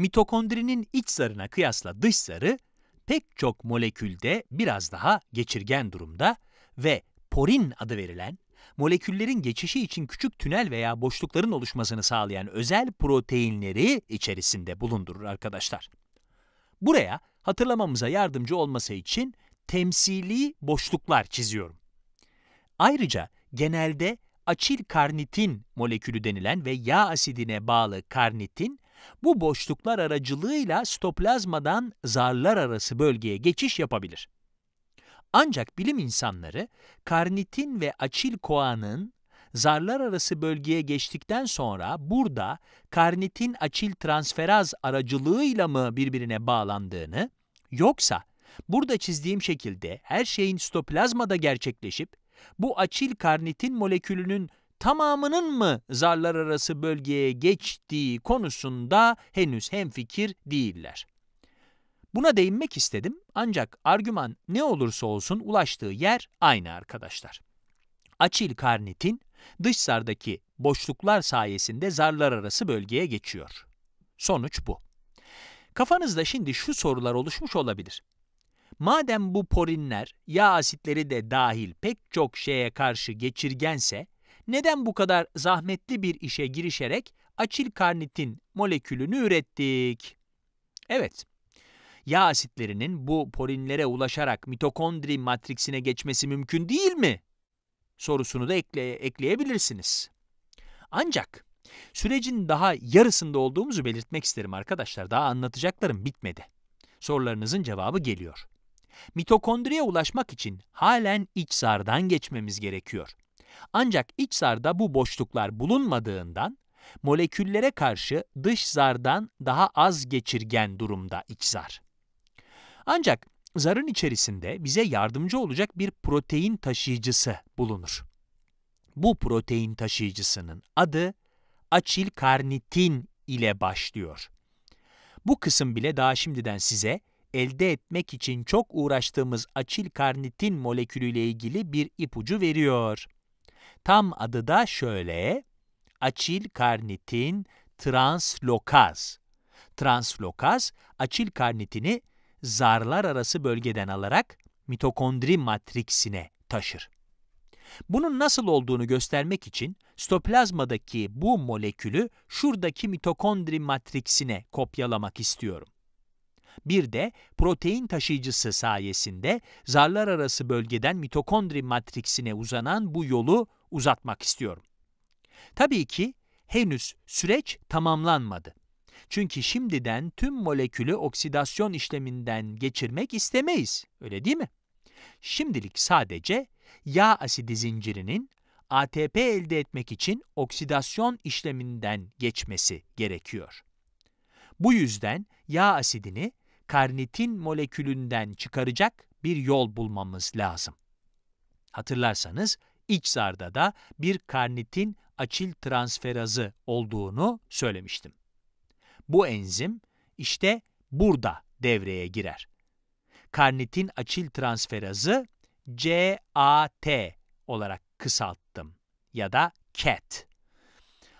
mitokondrinin iç zarına kıyasla dış zarı pek çok molekülde biraz daha geçirgen durumda ve porin adı verilen moleküllerin geçişi için küçük tünel veya boşlukların oluşmasını sağlayan özel proteinleri içerisinde bulundurur arkadaşlar. Buraya hatırlamamıza yardımcı olması için temsili boşluklar çiziyorum. Ayrıca genelde açil karnitin molekülü denilen ve yağ asidine bağlı karnitin bu boşluklar aracılığıyla sitoplazmadan zarlar arası bölgeye geçiş yapabilir. Ancak bilim insanları karnitin ve açil koanın zarlar arası bölgeye geçtikten sonra burada karnitin açil transferaz aracılığıyla mı birbirine bağlandığını, yoksa burada çizdiğim şekilde her şeyin stoplazmada gerçekleşip bu açil karnitin molekülünün tamamının mı zarlar arası bölgeye geçtiği konusunda henüz hemfikir değiller. Buna değinmek istedim ancak argüman ne olursa olsun ulaştığı yer aynı arkadaşlar. Açil karnitin dış zardaki boşluklar sayesinde zarlar arası bölgeye geçiyor. Sonuç bu. Kafanızda şimdi şu sorular oluşmuş olabilir. Madem bu porinler, yağ asitleri de dahil pek çok şeye karşı geçirgense, neden bu kadar zahmetli bir işe girişerek açil karnitin molekülünü ürettik? Evet, yağ asitlerinin bu polinlere ulaşarak mitokondri matriksine geçmesi mümkün değil mi? Sorusunu da ekle, ekleyebilirsiniz. Ancak sürecin daha yarısında olduğumuzu belirtmek isterim arkadaşlar. Daha anlatacaklarım bitmedi. Sorularınızın cevabı geliyor. Mitokondriye ulaşmak için halen iç zardan geçmemiz gerekiyor. Ancak iç zarda bu boşluklar bulunmadığından moleküllere karşı dış zardan daha az geçirgen durumda iç zar. Ancak zarın içerisinde bize yardımcı olacak bir protein taşıyıcısı bulunur. Bu protein taşıyıcısının adı açil karnitin ile başlıyor. Bu kısım bile daha şimdiden size elde etmek için çok uğraştığımız açil karnitin molekülüyle ilgili bir ipucu veriyor. Tam adı da şöyle, açil karnitin translokaz. Translokaz, açil karnitini zarlar arası bölgeden alarak mitokondri matriksine taşır. Bunun nasıl olduğunu göstermek için stoplazmadaki bu molekülü şuradaki mitokondri matriksine kopyalamak istiyorum. Bir de protein taşıyıcısı sayesinde zarlar arası bölgeden mitokondri matriksine uzanan bu yolu uzatmak istiyorum. Tabii ki henüz süreç tamamlanmadı. Çünkü şimdiden tüm molekülü oksidasyon işleminden geçirmek istemeyiz, öyle değil mi? Şimdilik sadece yağ asidi zincirinin ATP elde etmek için oksidasyon işleminden geçmesi gerekiyor. Bu yüzden yağ asidini karnitin molekülünden çıkaracak bir yol bulmamız lazım. Hatırlarsanız iç zarda da bir karnitin açil transferazı olduğunu söylemiştim. Bu enzim işte burada devreye girer. Karnitin açil transferazı CAT olarak kısalttım ya da CAT.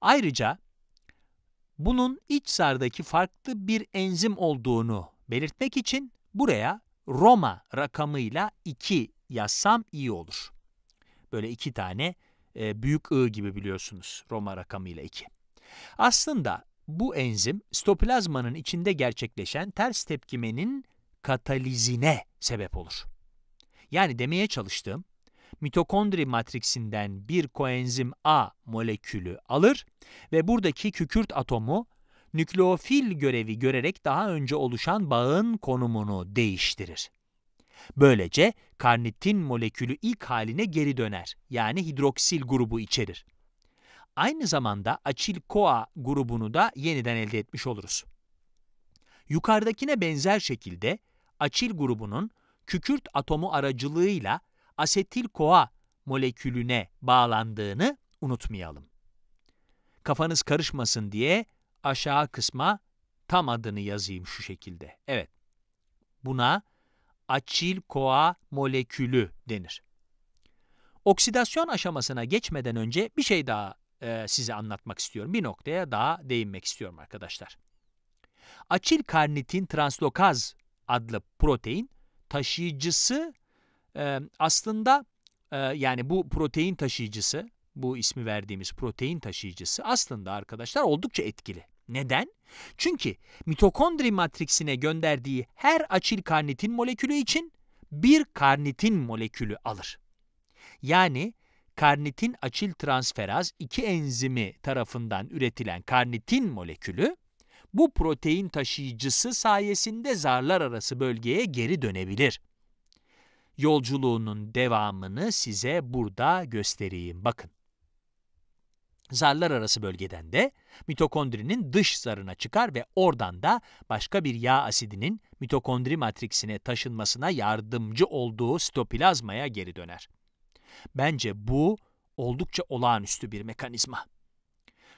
Ayrıca bunun iç zardaki farklı bir enzim olduğunu belirtmek için buraya Roma rakamıyla 2 yazsam iyi olur. Böyle iki tane e, büyük I gibi biliyorsunuz Roma rakamıyla iki. Aslında bu enzim stoplazmanın içinde gerçekleşen ters tepkimenin katalizine sebep olur. Yani demeye çalıştığım mitokondri matriksinden bir koenzim A molekülü alır ve buradaki kükürt atomu nükleofil görevi görerek daha önce oluşan bağın konumunu değiştirir. Böylece karnitin molekülü ilk haline geri döner yani hidroksil grubu içerir. Aynı zamanda açil koa grubunu da yeniden elde etmiş oluruz. Yukarıdakine benzer şekilde açil grubunun kükürt atomu aracılığıyla asetil koa molekülüne bağlandığını unutmayalım. Kafanız karışmasın diye aşağı kısma tam adını yazayım şu şekilde. Evet, buna açil koa molekülü denir. Oksidasyon aşamasına geçmeden önce bir şey daha e, size anlatmak istiyorum. Bir noktaya daha değinmek istiyorum arkadaşlar. Açil karnitin translokaz adlı protein taşıyıcısı e, aslında e, yani bu protein taşıyıcısı, bu ismi verdiğimiz protein taşıyıcısı aslında arkadaşlar oldukça etkili. Neden? Çünkü mitokondri matriksine gönderdiği her açil karnitin molekülü için bir karnitin molekülü alır. Yani karnitin açil transferaz 2 enzimi tarafından üretilen karnitin molekülü, bu protein taşıyıcısı sayesinde zarlar arası bölgeye geri dönebilir. Yolculuğunun devamını size burada göstereyim. Bakın. Zarlar arası bölgeden de mitokondrinin dış zarına çıkar ve oradan da başka bir yağ asidinin mitokondri matriksine taşınmasına yardımcı olduğu sitoplazmaya geri döner. Bence bu oldukça olağanüstü bir mekanizma.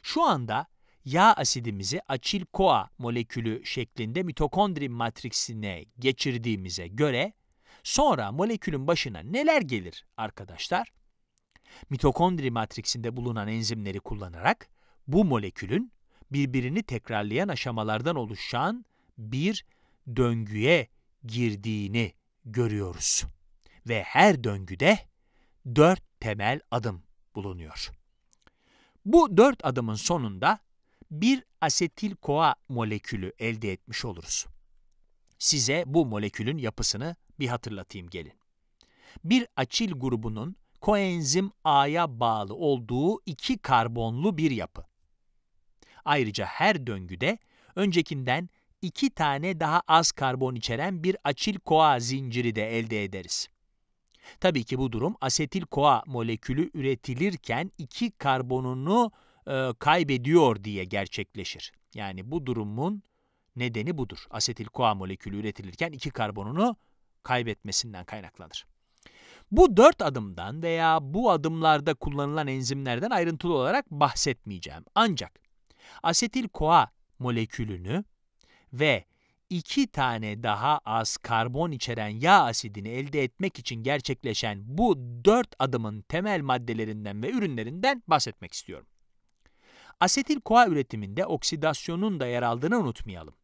Şu anda yağ asidimizi açil koa molekülü şeklinde mitokondri matriksine geçirdiğimize göre sonra molekülün başına neler gelir arkadaşlar? mitokondri matriksinde bulunan enzimleri kullanarak bu molekülün birbirini tekrarlayan aşamalardan oluşan bir döngüye girdiğini görüyoruz. Ve her döngüde dört temel adım bulunuyor. Bu dört adımın sonunda bir asetil koa molekülü elde etmiş oluruz. Size bu molekülün yapısını bir hatırlatayım gelin. Bir açil grubunun koenzim A'ya bağlı olduğu iki karbonlu bir yapı. Ayrıca her döngüde öncekinden iki tane daha az karbon içeren bir açil-koa zinciri de elde ederiz. Tabii ki bu durum asetil-koa molekülü üretilirken iki karbonunu e, kaybediyor diye gerçekleşir. Yani bu durumun nedeni budur. Asetil-koa molekülü üretilirken iki karbonunu kaybetmesinden kaynaklanır. Bu dört adımdan veya bu adımlarda kullanılan enzimlerden ayrıntılı olarak bahsetmeyeceğim. Ancak asetil koa molekülünü ve iki tane daha az karbon içeren yağ asidini elde etmek için gerçekleşen bu dört adımın temel maddelerinden ve ürünlerinden bahsetmek istiyorum. asetil koa üretiminde oksidasyonun da yer aldığını unutmayalım.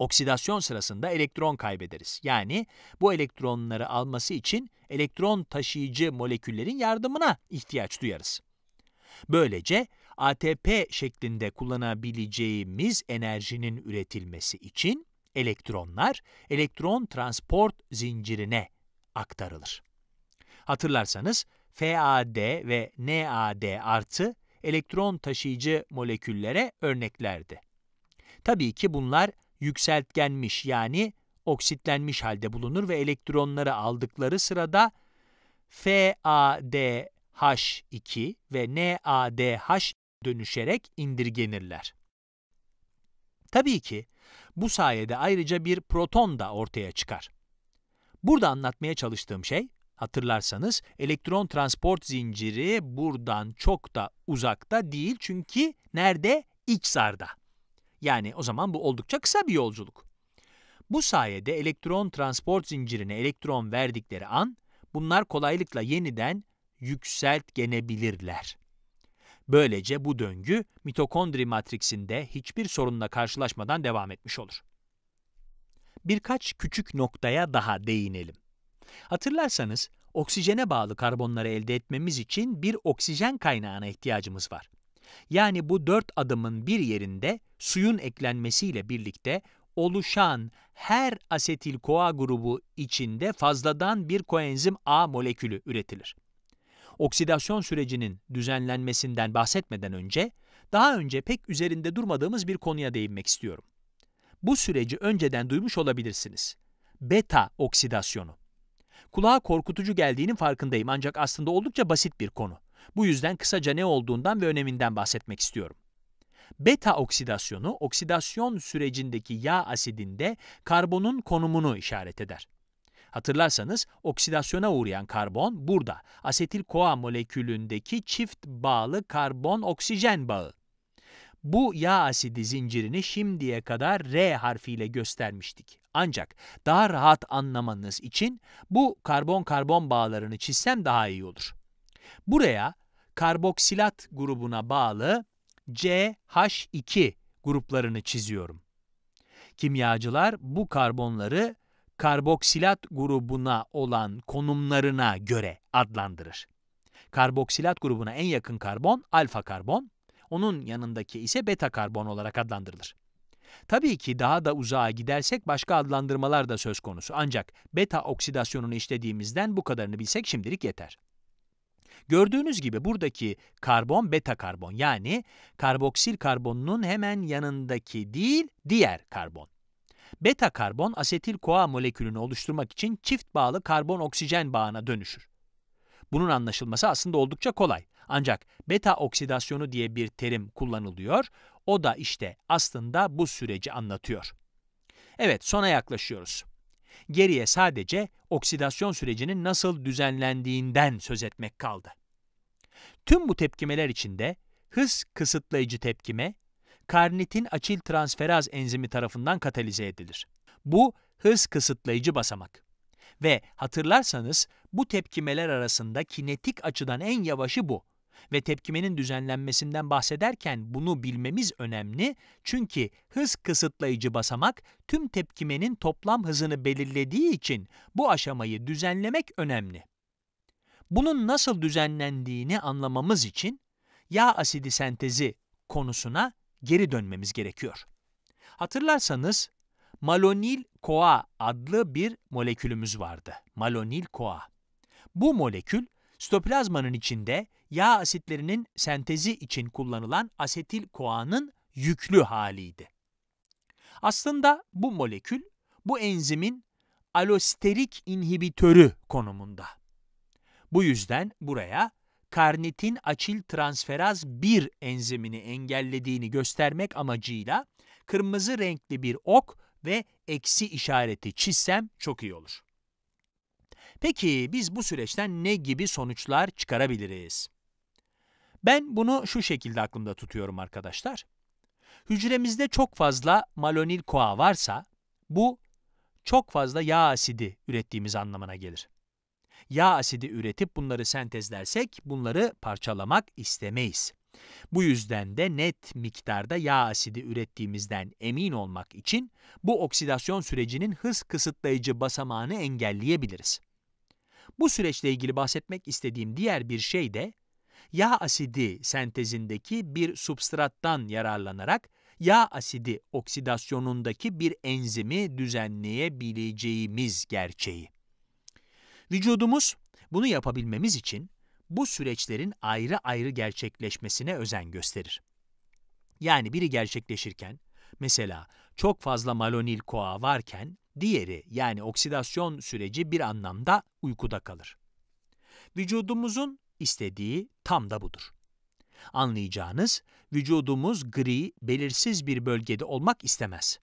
Oksidasyon sırasında elektron kaybederiz. Yani bu elektronları alması için elektron taşıyıcı moleküllerin yardımına ihtiyaç duyarız. Böylece ATP şeklinde kullanabileceğimiz enerjinin üretilmesi için elektronlar elektron transport zincirine aktarılır. Hatırlarsanız FAD ve NAD artı elektron taşıyıcı moleküllere örneklerdi. Tabii ki bunlar yükseltgenmiş yani oksitlenmiş halde bulunur ve elektronları aldıkları sırada FADH2 ve NADH dönüşerek indirgenirler. Tabii ki bu sayede ayrıca bir proton da ortaya çıkar. Burada anlatmaya çalıştığım şey, hatırlarsanız elektron transport zinciri buradan çok da uzakta değil çünkü nerede? İksar'da. Yani o zaman bu oldukça kısa bir yolculuk. Bu sayede elektron transport zincirine elektron verdikleri an bunlar kolaylıkla yeniden yükseltgenebilirler. Böylece bu döngü mitokondri matriksinde hiçbir sorunla karşılaşmadan devam etmiş olur. Birkaç küçük noktaya daha değinelim. Hatırlarsanız oksijene bağlı karbonları elde etmemiz için bir oksijen kaynağına ihtiyacımız var. Yani bu dört adımın bir yerinde suyun eklenmesiyle birlikte oluşan her asetil koa grubu içinde fazladan bir koenzim A molekülü üretilir. Oksidasyon sürecinin düzenlenmesinden bahsetmeden önce, daha önce pek üzerinde durmadığımız bir konuya değinmek istiyorum. Bu süreci önceden duymuş olabilirsiniz. Beta oksidasyonu. Kulağa korkutucu geldiğinin farkındayım ancak aslında oldukça basit bir konu. Bu yüzden kısaca ne olduğundan ve öneminden bahsetmek istiyorum. Beta oksidasyonu, oksidasyon sürecindeki yağ asidinde karbonun konumunu işaret eder. Hatırlarsanız oksidasyona uğrayan karbon burada asetil koa molekülündeki çift bağlı karbon-oksijen bağı. Bu yağ asidi zincirini şimdiye kadar R harfiyle göstermiştik. Ancak daha rahat anlamanız için bu karbon-karbon bağlarını çizsem daha iyi olur. Buraya karboksilat grubuna bağlı CH2 gruplarını çiziyorum. Kimyacılar bu karbonları karboksilat grubuna olan konumlarına göre adlandırır. Karboksilat grubuna en yakın karbon alfa karbon, onun yanındaki ise beta karbon olarak adlandırılır. Tabii ki daha da uzağa gidersek başka adlandırmalar da söz konusu ancak beta oksidasyonunu işlediğimizden bu kadarını bilsek şimdilik yeter. Gördüğünüz gibi buradaki karbon beta karbon yani karboksil karbonunun hemen yanındaki değil diğer karbon. Beta karbon asetil koa molekülünü oluşturmak için çift bağlı karbon oksijen bağına dönüşür. Bunun anlaşılması aslında oldukça kolay. Ancak beta oksidasyonu diye bir terim kullanılıyor. O da işte aslında bu süreci anlatıyor. Evet sona yaklaşıyoruz. Geriye sadece oksidasyon sürecinin nasıl düzenlendiğinden söz etmek kaldı. Tüm bu tepkimeler içinde hız kısıtlayıcı tepkime karnitin açil transferaz enzimi tarafından katalize edilir. Bu hız kısıtlayıcı basamak. Ve hatırlarsanız bu tepkimeler arasında kinetik açıdan en yavaşı bu ve tepkimenin düzenlenmesinden bahsederken bunu bilmemiz önemli çünkü hız kısıtlayıcı basamak tüm tepkimenin toplam hızını belirlediği için bu aşamayı düzenlemek önemli. Bunun nasıl düzenlendiğini anlamamız için yağ asidi sentezi konusuna geri dönmemiz gerekiyor. Hatırlarsanız malonil koa adlı bir molekülümüz vardı. malonil koa. Bu molekül stoplazmanın içinde yağ asitlerinin sentezi için kullanılan asetil koanın yüklü haliydi. Aslında bu molekül bu enzimin alosterik inhibitörü konumunda. Bu yüzden buraya karnitin açil transferaz 1 enzimini engellediğini göstermek amacıyla kırmızı renkli bir ok ve eksi işareti çizsem çok iyi olur. Peki biz bu süreçten ne gibi sonuçlar çıkarabiliriz? Ben bunu şu şekilde aklımda tutuyorum arkadaşlar. Hücremizde çok fazla malonil koa varsa bu çok fazla yağ asidi ürettiğimiz anlamına gelir. Yağ asidi üretip bunları sentezlersek bunları parçalamak istemeyiz. Bu yüzden de net miktarda yağ asidi ürettiğimizden emin olmak için bu oksidasyon sürecinin hız kısıtlayıcı basamağını engelleyebiliriz. Bu süreçle ilgili bahsetmek istediğim diğer bir şey de yağ asidi sentezindeki bir substrattan yararlanarak yağ asidi oksidasyonundaki bir enzimi düzenleyebileceğimiz gerçeği. Vücudumuz bunu yapabilmemiz için bu süreçlerin ayrı ayrı gerçekleşmesine özen gösterir. Yani biri gerçekleşirken, mesela çok fazla malonil koa varken, diğeri yani oksidasyon süreci bir anlamda uykuda kalır. Vücudumuzun istediği tam da budur. Anlayacağınız, vücudumuz gri, belirsiz bir bölgede olmak istemez.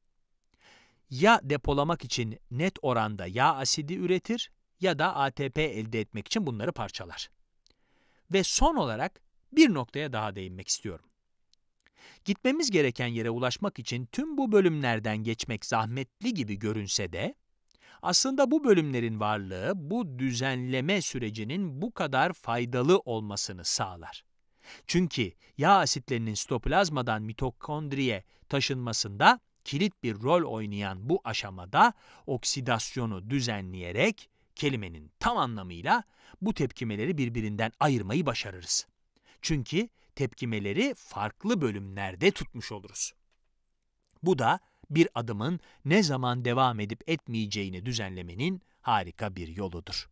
Ya depolamak için net oranda yağ asidi üretir ya da ATP elde etmek için bunları parçalar. Ve son olarak bir noktaya daha değinmek istiyorum. Gitmemiz gereken yere ulaşmak için tüm bu bölümlerden geçmek zahmetli gibi görünse de, aslında bu bölümlerin varlığı bu düzenleme sürecinin bu kadar faydalı olmasını sağlar. Çünkü yağ asitlerinin sitoplazmadan mitokondriye taşınmasında kilit bir rol oynayan bu aşamada oksidasyonu düzenleyerek kelimenin tam anlamıyla bu tepkimeleri birbirinden ayırmayı başarırız. Çünkü tepkimeleri farklı bölümlerde tutmuş oluruz. Bu da bir adımın ne zaman devam edip etmeyeceğini düzenlemenin harika bir yoludur.